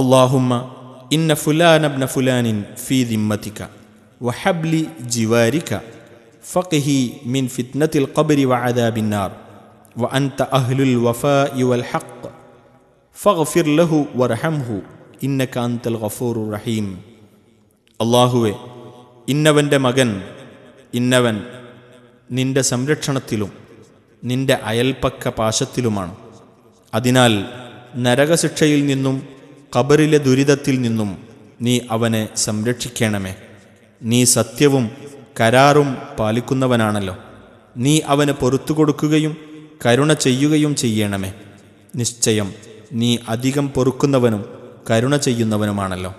അള്ളാഹുമ്മ ഇന്ന ഫുലാനബ്ന ഫുലാനിൻ ഫീ ദിമ്മത്തിക്ക വഹബ്ലി ജിവാരിക്ക ഫഖഹി മിൻ ഫിത്നത്തിൽ ഖബരി വഅദാബിന്നാർ അഹ്ലുൽ വഫാഇ വൽ والحق ഫഗ്ഫിർ ലഹു വർഹംഹു ഇന്നക അന്തൽ ഗഫൂറു റഹീം അള്ളാഹുവെ ഇന്നവൻ്റെ മകൻ ഇന്നവൻ നിന്റെ സംരക്ഷണത്തിലും നിന്റെ അയൽപ്പക്ക പാശത്തിലുമാണ് അതിനാൽ നരകശിക്ഷയിൽ നിന്നും ഖബറിലെ ദുരിതത്തിൽ നിന്നും നീ അവനെ സംരക്ഷിക്കണമേ നീ സത്യവും കരാറും പാലിക്കുന്നവനാണല്ലോ നീ അവന് പൊറത്തു കൊടുക്കുകയും കരുണ ചെയ്യുകയും ചെയ്യണമേ നിശ്ചയം നീ അധികം പൊറുക്കുന്നവനും കരുണ ചെയ്യുന്നവനുമാണല്ലോ